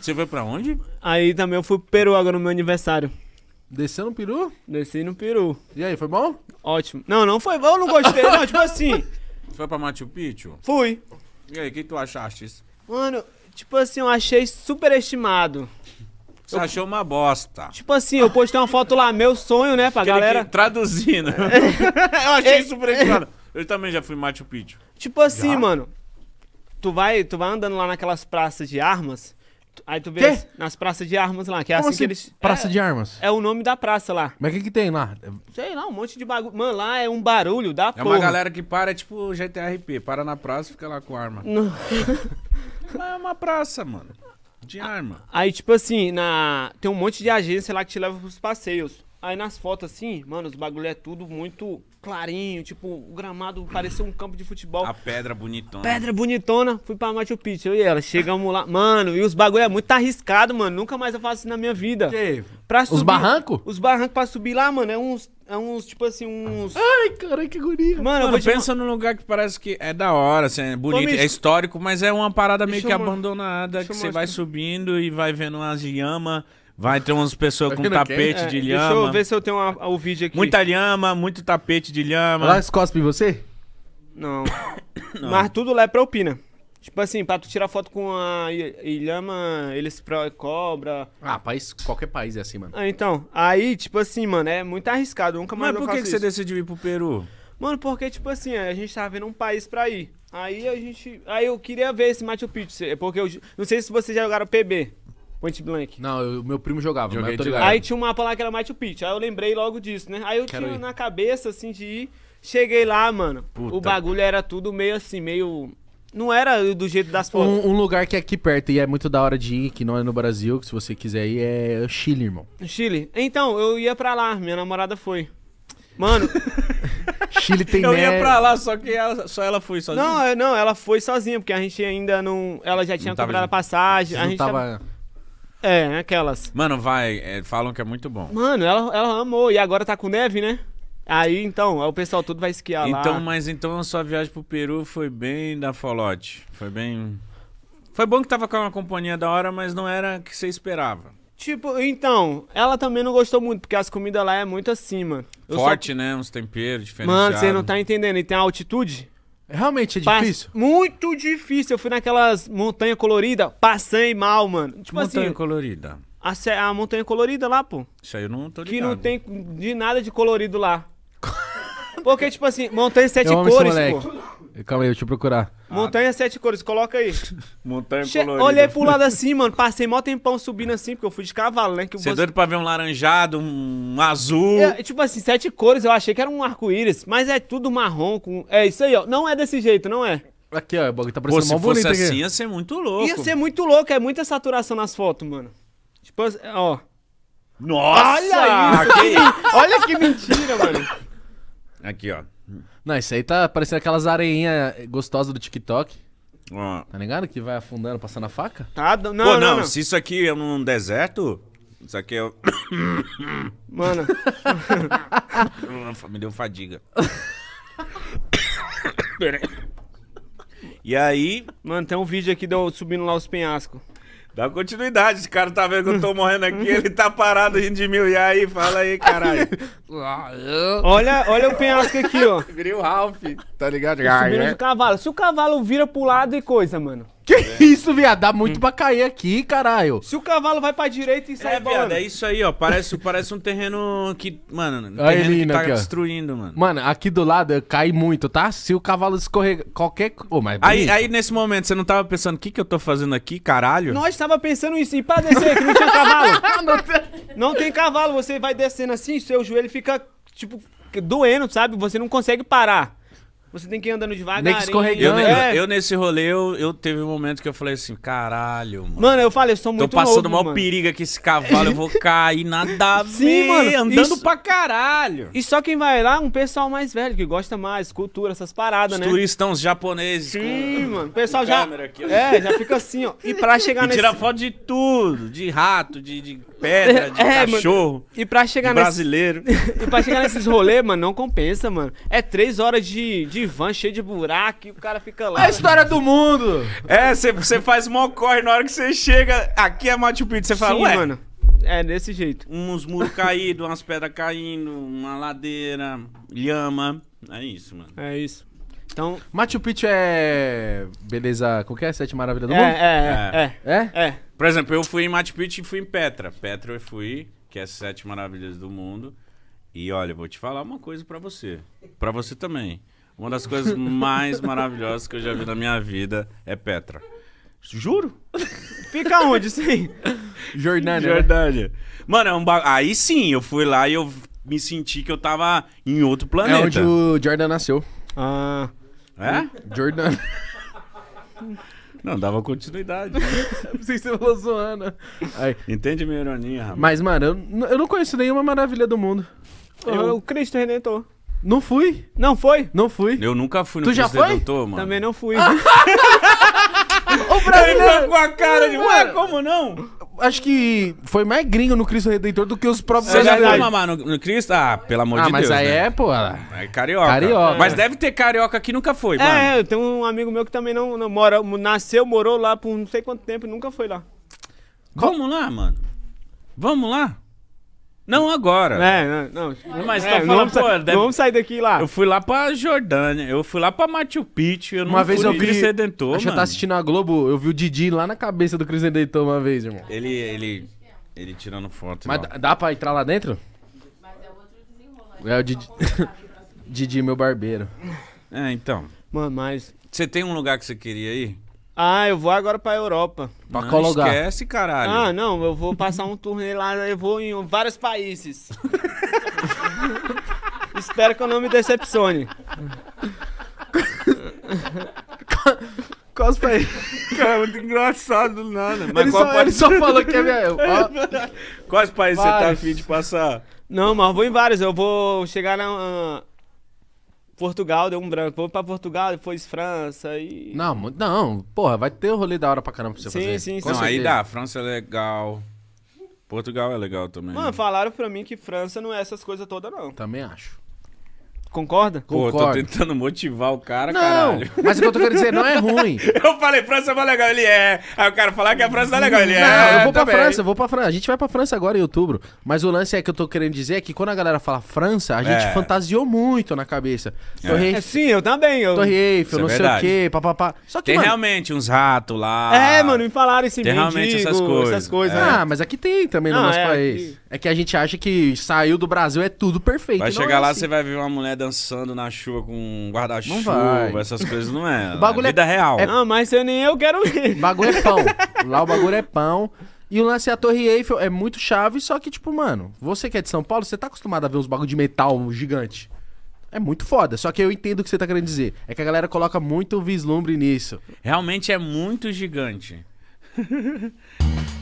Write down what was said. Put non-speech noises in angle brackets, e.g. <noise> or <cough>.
Você foi pra onde? Aí também eu fui pro Peru agora no meu aniversário. Desceu no peru? Desci no peru. E aí, foi bom? Ótimo. Não, não foi bom, eu não gostei. não, tipo assim. Foi pra Machu Picchu? Fui. E aí, o que tu achaste? Mano, tipo assim, eu achei super estimado. Você eu... achou uma bosta. Tipo assim, eu postei uma foto lá, meu sonho, né, pra Aquele galera. Que, traduzindo. É. <laughs> eu achei é. super estimado. Eu também já fui Machu Picchu. Tipo assim, já? mano. Tu vai, tu vai andando lá naquelas praças de armas. Aí tu vê nas praças de armas lá, que é Como assim, que assim? eles. Praça é, de armas. É o nome da praça lá. Mas o que, que tem lá? Sei lá, um monte de bagulho. Mano, lá é um barulho da É porra. uma galera que para, é tipo GTRP, para na praça e fica lá com arma. Não. <laughs> é uma praça, mano. De arma. Aí, tipo assim, na... tem um monte de agência lá que te leva pros passeios. Aí nas fotos assim, mano, os bagulho é tudo muito clarinho, tipo, o gramado parecia um campo de futebol. A pedra bonitona. Pedra bonitona, fui pra Machu Picchu, eu e ela, chegamos lá. Mano, e os bagulho é muito arriscado, mano, nunca mais eu faço isso na minha vida. Que? Pra subir, os barrancos? Os barrancos pra subir lá, mano, é uns, é uns, tipo assim, uns... Ai, cara, que guria. Mano, mano pensa num lugar que parece que é da hora, assim, é bonito, Ô, é histórico, mas é uma parada meio que abandonada, que você vai subindo e vai vendo umas lhamas... Vai ter umas pessoas com tapete é, de lhama. Deixa eu ver se eu tenho o vídeo aqui. Muita lhama, muito tapete de lhama. Elas em você? Não. <coughs> Não. Mas tudo lá é propina. opina. Tipo assim, pra tu tirar foto com a Ilhama, eles cobra. Ah, país, qualquer país é assim, mano. Ah, então. Aí, tipo assim, mano, é muito arriscado. Nunca mais Mas por que, que você decidiu ir pro Peru? Mano, porque, tipo assim, a gente tava tá vendo um país pra ir. Aí a gente. Aí eu queria ver esse Machu Picchu. Porque eu. Não sei se vocês já jogaram PB. Point Blank. Não, o meu primo jogava, Joguei mas eu tô ligado. Aí tinha um mapa lá que era Machu Picchu. Aí eu lembrei logo disso, né? Aí eu Quero tinha ir. na cabeça, assim, de ir. Cheguei lá, mano. Puta. O bagulho era tudo meio assim, meio. Não era do jeito das fotos. Um, um, lugar que é aqui perto e é muito da hora de ir, que não é no Brasil, que se você quiser ir, é Chile, irmão. Chile? Então, eu ia pra lá, minha namorada foi. Mano. <laughs> Chile tem Eu neve. ia pra lá, só que ela, só ela foi sozinha. Não, é, não, ela foi sozinha, porque a gente ainda não. Ela já tinha comprado cobrado a passagem. a gente tava... tava... É, aquelas. Mano, vai, é, falam que é muito bom. Mano, ela, ela amou. E agora tá com neve, né? Aí então, aí o pessoal todo vai esquiar então, lá. Então, mas então a sua viagem pro Peru foi bem da folote. Foi bem. Foi bom que tava com uma companhia da hora, mas não era o que você esperava. Tipo, então, ela também não gostou muito, porque as comidas lá é muito acima. Eu Forte, né? Uns temperos diferentes. Mano, você não tá entendendo. E tem a altitude? Realmente é difícil? Pas... Muito difícil. Eu fui naquelas montanha colorida, passei mal, mano. Tipo montanha assim, colorida. A, a, montanha colorida lá, pô. Isso aí eu não tô ligado. Que não tem de nada de colorido lá. <laughs> Porque, tipo assim, montanha sete cores, pô. Calma aí, deixa eu procurar. Montanha ah, Sete Cores, coloca aí. <laughs> Montanha che colorida. Olhei pro lado assim, mano. Passei mó tempão subindo assim, porque eu fui de cavalo, né? Que Você é doido pra ver um laranjado, um azul. É, tipo assim, sete cores, eu achei que era um arco-íris, mas é tudo marrom. Com... É isso aí, ó. Não é desse jeito, não é? Aqui, ó, o bagulho tá parecendo Pô, se mó bonito fosse assim, ia ser muito louco. Ia ser muito louco, é muita saturação nas fotos, mano. Tipo, ó. Nossa! Olha isso! <laughs> Olha que mentira, mano. Aqui, ó. Não, isso aí tá parecendo aquelas areinhas gostosas do TikTok. Ah. Tá ligado? Que vai afundando, passando a faca? Tá, não, Pô, não, não, não. se isso aqui é num deserto, isso aqui é. <coughs> Mano. <coughs> Me deu fadiga. <coughs> E aí. Mano, tem um vídeo aqui de eu subindo lá os penhascos. Dá continuidade, esse cara tá vendo que eu tô morrendo aqui, ele tá parado rindo de mil. E aí, fala aí, caralho. <laughs> olha, olha o penhasco aqui, ó. o Ralph, tá ligado? Subindo de é. cavalo. Se o cavalo vira pro lado e coisa, mano. Que é. isso, viado? Dá muito hum. pra cair aqui, caralho. Se o cavalo vai pra direita e sai é, bola. Viado, é isso aí, ó. Parece, parece um terreno que. Mano, um terreno Lina, que tá aqui, destruindo, mano. Mano, aqui do lado cai muito, tá? Se o cavalo escorregar. Qualquer. Oh, mas aí, aí, nesse momento, você não tava pensando o que, que eu tô fazendo aqui, caralho? Nós tava pensando isso. E pra descer, que não tinha cavalo. <laughs> não, tem... não tem cavalo. Você vai descendo assim, seu joelho fica, tipo, doendo, sabe? Você não consegue parar. Você tem que ir andando devagar. tem que escorregar. Eu, eu, é. eu, nesse rolê, eu, eu, teve um momento que eu falei assim, caralho, mano. Mano, eu falei, eu sou muito Tô passando novo, maior perigo aqui esse cavalo, eu vou cair, nada a <laughs> Sim, ver, mano, andando isso... pra caralho. E só quem vai lá, é um pessoal mais velho, que gosta mais, cultura, essas paradas, Os né? turistão, os japoneses. Sim, com... mano, o pessoal já... Aqui, é, já fica assim, ó. E pra <laughs> chegar e nesse... tira foto de tudo, de rato, de, de pedra, de <laughs> é, cachorro, mano. E pra chegar de nesse... brasileiro. e pra chegar nesses rolês, mano, não compensa, mano. É três horas de, de divã cheio de buraco e o cara fica lá. É a história do mundo! É, você faz mó corre na hora que você chega. Aqui é Machu Picchu, você fala, Sim, ué. Mano. É, desse jeito. Uns muros caídos, umas pedras caindo, uma ladeira, lhama. É isso, mano. É isso. Então. Machu Picchu é. Beleza, qual que é? Sete maravilhas do é, Mundo? É é, é, é, é. É? Por exemplo, eu fui em Machu Picchu e fui em Petra. Petra eu fui, que é Sete Maravilhas do Mundo. E olha, vou te falar uma coisa para você. para você também. Uma das coisas mais maravilhosas que eu já vi na minha vida é Petra. Juro? Fica onde isso aí? Jordânia. Jordânia. Né? Mano, é um ba... aí sim, eu fui lá e eu me senti que eu tava em outro planeta. É onde o Jordan nasceu. Ah. É? Jordan. Não, dava continuidade. Né? <laughs> não sei se você falou zoando. Né? Aí. Entende minha ironia, rapaz. Mas, mano, eu, eu não conheço nenhuma maravilha do mundo. Eu... O Cristo Redentor. Não fui. Não foi? Não fui. Eu nunca fui no Tu já Cristo foi? Redentor, mano. Também não fui. <laughs> o brasileiro... Tá com a cara de... Ué, como não? Acho que foi mais gringo no Cristo Redentor do que os próprios Você já foi mamar no, no Cristo? Ah, pelo amor ah, de mas Deus, aí né? é, pô... É carioca. Carioca. Mas deve ter carioca que nunca foi, é, mano. É, eu tenho um amigo meu que também não, não mora, nasceu, morou lá por não sei quanto tempo e nunca foi lá. Vamos lá, mano. Vamos lá. Não agora. É, não, não. É, mas é, falando, vamos, pô, deve... vamos sair daqui lá. Eu fui lá pra Jordânia, eu fui lá pra Machu Picchu, eu Uma vez eu vi Cristo Redentor, Acho tá assistindo a Globo, eu vi o Didi lá na cabeça do Cristo Redentor uma vez, irmão. Ele, ele, ele tirando foto. Mas dá, dá pra entrar lá dentro? Mas é outro desenrolar. É o Didi... <laughs> Didi, meu barbeiro. É, então. Mano, mas... Você tem um lugar que você queria ir? Ah, eu vou agora pra Europa. Pra qual ah, Esquece, caralho. Ah, não, eu vou passar um turnê lá, eu vou em vários países. <laughs> Espero que eu não me decepcione. Quais países? Cara, muito engraçado do nada. Mas ele, qual só, país... ele só tá? falou que é meu. <laughs> Quais países você tá afim de passar? Não, mas eu vou em vários. Eu vou chegar na. Portugal deu um branco. Foi pra Portugal, depois França e. Não, não, porra, vai ter o um rolê da hora pra caramba pra você sim, fazer. Sim, sim, sim. aí dá, França é legal. Portugal é legal também. Mano, falaram pra mim que França não é essas coisas todas, não. Também acho. Concorda? Pô, tô tentando motivar o cara, não, caralho. Mas o que eu tô querendo dizer, não é <laughs> ruim. eu falei, França é mais legal, ele é. Aí o cara falar que a França é legal, ele não, é. Não, eu vou também. pra França, eu vou pra França. A gente vai pra França agora em outubro. Mas o lance é que eu tô querendo dizer é que quando a galera fala França, a gente é. fantasiou muito na cabeça. É. Torre é. sim, eu também. Eu... Torre Eiffel, é não é sei o quê, papapá. Só que, Tem mano, realmente uns ratos lá. É, mano, me falaram esse Tem realmente essas coisas. Essas coisas né? Ah, mas aqui tem também no nosso é país. Aqui. É que a gente acha que saiu do Brasil é tudo perfeito. Vai chegar lá, assim. você vai ver uma mulher dançando na chuva com guarda-chuva, essas coisas, não é. <laughs> O bagulho é vida é... real. É... Não, mas eu nem eu quero ver. O bagulho é pão. Lá o bagulho é pão. E o lance da é Torre Eiffel é muito chave, só que, tipo, mano, você que é de São Paulo, você tá acostumado a ver uns bagulho de metal gigante. É muito foda, só que eu entendo o que você tá querendo dizer. É que a galera coloca muito vislumbre nisso. Realmente é muito gigante. <laughs>